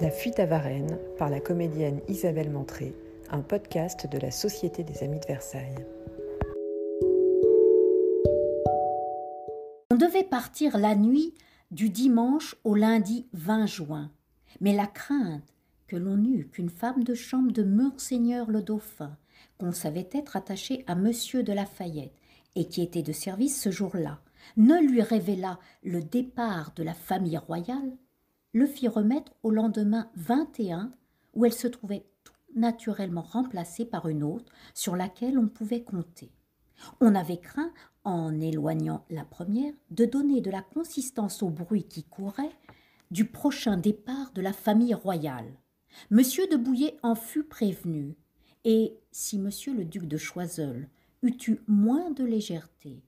La fuite à Varennes par la comédienne Isabelle Montré, un podcast de la Société des Amis de Versailles. On devait partir la nuit du dimanche au lundi 20 juin, mais la crainte que l'on eût qu'une femme de chambre de Monseigneur le Dauphin, qu'on savait être attachée à Monsieur de Lafayette et qui était de service ce jour-là, ne lui révéla le départ de la famille royale le fit remettre au lendemain 21, où elle se trouvait tout naturellement remplacée par une autre sur laquelle on pouvait compter. On avait craint, en éloignant la première, de donner de la consistance au bruit qui courait du prochain départ de la famille royale. Monsieur de Bouillet en fut prévenu, et si monsieur le duc de Choiseul eût eu moins de légèreté